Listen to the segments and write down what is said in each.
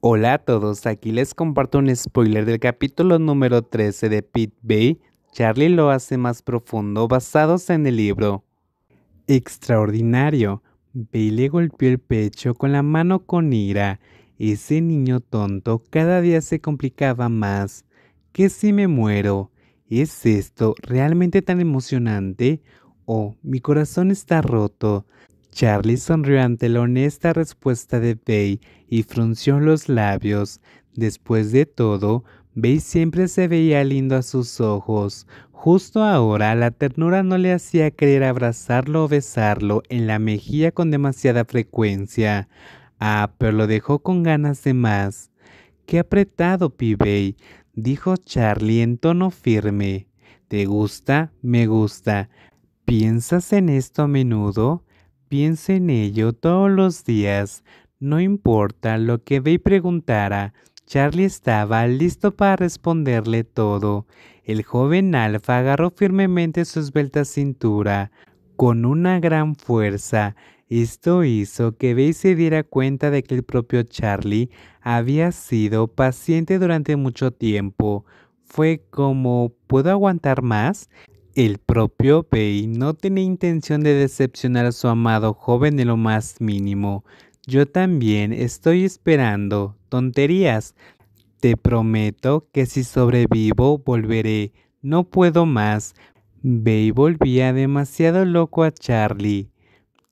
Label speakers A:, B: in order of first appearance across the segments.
A: Hola a todos, aquí les comparto un spoiler del capítulo número 13 de Pit Bay. Charlie lo hace más profundo basados en el libro. Extraordinario. Bay le golpeó el pecho con la mano con ira. Ese niño tonto cada día se complicaba más. ¿Qué si me muero? ¿Es esto realmente tan emocionante? Oh, mi corazón está roto. Charlie sonrió ante la honesta respuesta de Bay y frunció los labios. Después de todo, Bey siempre se veía lindo a sus ojos. Justo ahora la ternura no le hacía querer abrazarlo o besarlo en la mejilla con demasiada frecuencia. Ah, pero lo dejó con ganas de más. Qué apretado, Pibey, dijo Charlie en tono firme. ¿Te gusta? Me gusta. ¿Piensas en esto a menudo? Piense en ello todos los días. No importa lo que Bey preguntara, Charlie estaba listo para responderle todo. El joven alfa agarró firmemente su esbelta cintura con una gran fuerza. Esto hizo que Bey se diera cuenta de que el propio Charlie había sido paciente durante mucho tiempo. Fue como ¿puedo aguantar más? El propio Bey no tenía intención de decepcionar a su amado joven en lo más mínimo. Yo también estoy esperando. Tonterías. Te prometo que si sobrevivo volveré. No puedo más. Bey volvía demasiado loco a Charlie.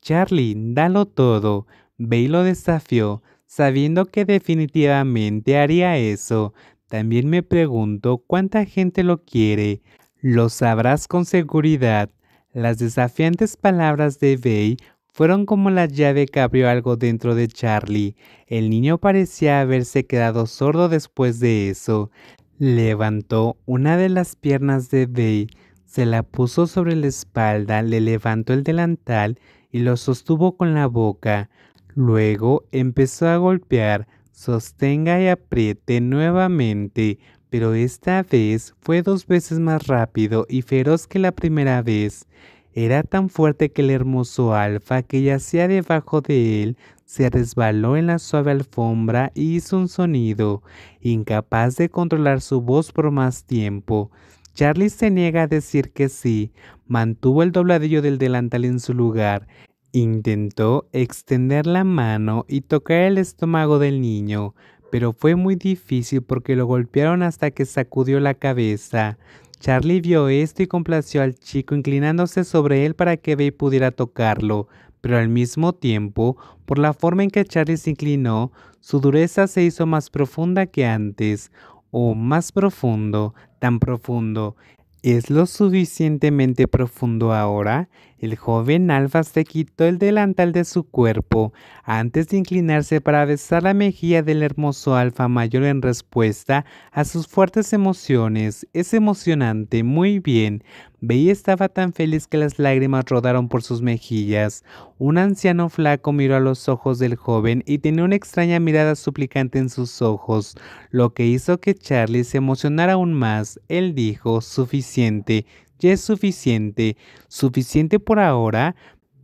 A: Charlie, dalo todo. Bey lo desafió, sabiendo que definitivamente haría eso. También me pregunto cuánta gente lo quiere. Lo sabrás con seguridad. Las desafiantes palabras de Bey fueron como la llave que abrió algo dentro de Charlie. El niño parecía haberse quedado sordo después de eso. Levantó una de las piernas de Bey, se la puso sobre la espalda, le levantó el delantal y lo sostuvo con la boca. Luego empezó a golpear, sostenga y apriete nuevamente pero esta vez fue dos veces más rápido y feroz que la primera vez. Era tan fuerte que el hermoso alfa que yacía debajo de él se resbaló en la suave alfombra y hizo un sonido, incapaz de controlar su voz por más tiempo. Charlie se niega a decir que sí, mantuvo el dobladillo del delantal en su lugar, intentó extender la mano y tocar el estómago del niño, pero fue muy difícil porque lo golpearon hasta que sacudió la cabeza. Charlie vio esto y complació al chico inclinándose sobre él para que Bey pudiera tocarlo, pero al mismo tiempo, por la forma en que Charlie se inclinó, su dureza se hizo más profunda que antes, o más profundo, tan profundo. ¿Es lo suficientemente profundo ahora? el joven Alfa se quitó el delantal de su cuerpo antes de inclinarse para besar la mejilla del hermoso Alfa Mayor en respuesta a sus fuertes emociones. Es emocionante, muy bien. Bella estaba tan feliz que las lágrimas rodaron por sus mejillas. Un anciano flaco miró a los ojos del joven y tenía una extraña mirada suplicante en sus ojos, lo que hizo que Charlie se emocionara aún más. Él dijo, suficiente, ya es suficiente. Suficiente por ahora.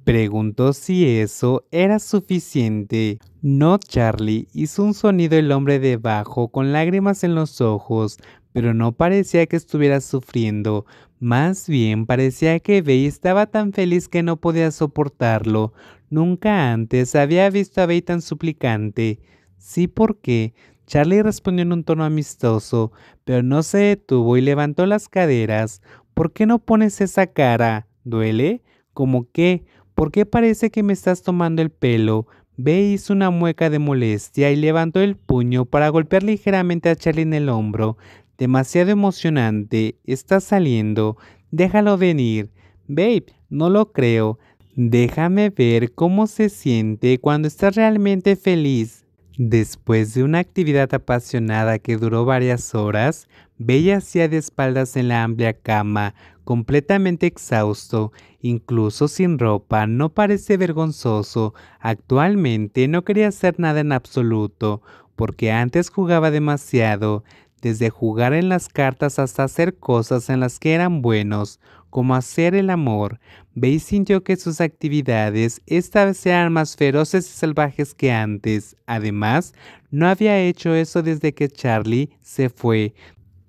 A: Preguntó si eso era suficiente. No, Charlie, hizo un sonido el hombre debajo, con lágrimas en los ojos, pero no parecía que estuviera sufriendo. Más bien parecía que Bey estaba tan feliz que no podía soportarlo. Nunca antes había visto a Bey tan suplicante. Sí, ¿por qué? Charlie respondió en un tono amistoso, pero no se detuvo y levantó las caderas. ¿Por qué no pones esa cara? ¿Duele? ¿Cómo qué? ¿Por qué parece que me estás tomando el pelo? Ve hizo una mueca de molestia y levantó el puño para golpear ligeramente a Charlie en el hombro. Demasiado emocionante. Está saliendo. Déjalo venir. Babe, no lo creo. Déjame ver cómo se siente cuando estás realmente feliz. Después de una actividad apasionada que duró varias horas, Bella hacía de espaldas en la amplia cama, completamente exhausto, incluso sin ropa, no parece vergonzoso. Actualmente no quería hacer nada en absoluto, porque antes jugaba demasiado, desde jugar en las cartas hasta hacer cosas en las que eran buenos, como hacer el amor. Bey sintió que sus actividades esta vez eran más feroces y salvajes que antes. Además, no había hecho eso desde que Charlie se fue.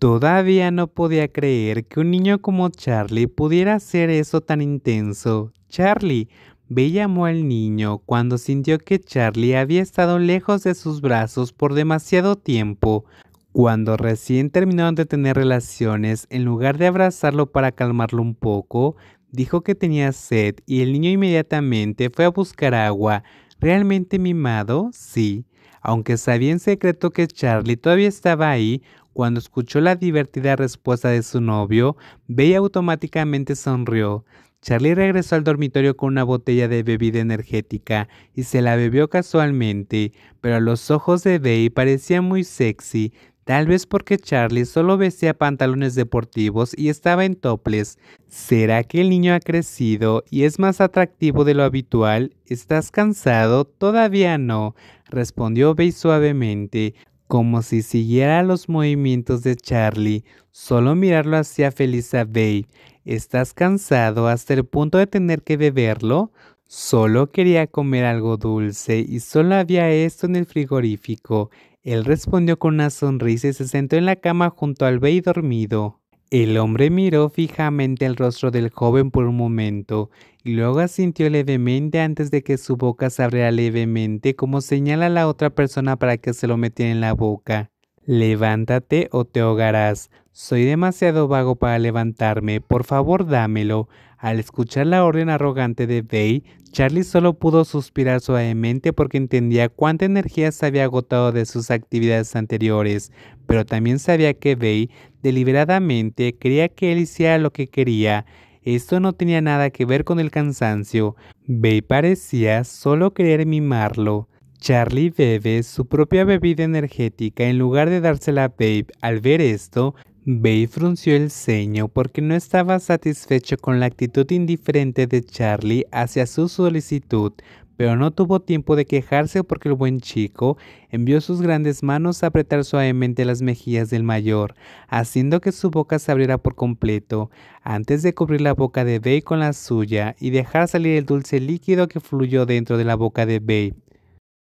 A: Todavía no podía creer que un niño como Charlie pudiera hacer eso tan intenso. Charlie, Bella, llamó al niño cuando sintió que Charlie había estado lejos de sus brazos por demasiado tiempo. Cuando recién terminaron de tener relaciones, en lugar de abrazarlo para calmarlo un poco, dijo que tenía sed y el niño inmediatamente fue a buscar agua. ¿Realmente mimado? Sí. Aunque sabía en secreto que Charlie todavía estaba ahí, cuando escuchó la divertida respuesta de su novio, Bey automáticamente sonrió. Charlie regresó al dormitorio con una botella de bebida energética y se la bebió casualmente, pero a los ojos de Bey parecía muy sexy, tal vez porque Charlie solo vestía pantalones deportivos y estaba en toples. ¿Será que el niño ha crecido y es más atractivo de lo habitual? ¿Estás cansado? Todavía no, respondió Bey suavemente como si siguiera los movimientos de Charlie, solo mirarlo hacía feliz a Babe. ¿Estás cansado hasta el punto de tener que beberlo? Solo quería comer algo dulce y solo había esto en el frigorífico. Él respondió con una sonrisa y se sentó en la cama junto al Bey dormido. El hombre miró fijamente el rostro del joven por un momento y luego asintió levemente antes de que su boca se abriera levemente como señala a la otra persona para que se lo metiera en la boca. Levántate o te ahogarás. Soy demasiado vago para levantarme. Por favor, dámelo. Al escuchar la orden arrogante de Bey, Charlie solo pudo suspirar suavemente porque entendía cuánta energía se había agotado de sus actividades anteriores, pero también sabía que Bey deliberadamente quería que él hiciera lo que quería. Esto no tenía nada que ver con el cansancio. Bey parecía solo querer mimarlo. Charlie bebe su propia bebida energética en lugar de dársela a Babe. Al ver esto, Bey frunció el ceño porque no estaba satisfecho con la actitud indiferente de Charlie hacia su solicitud pero no tuvo tiempo de quejarse porque el buen chico envió sus grandes manos a apretar suavemente las mejillas del mayor, haciendo que su boca se abriera por completo, antes de cubrir la boca de Bey con la suya y dejar salir el dulce líquido que fluyó dentro de la boca de Bey.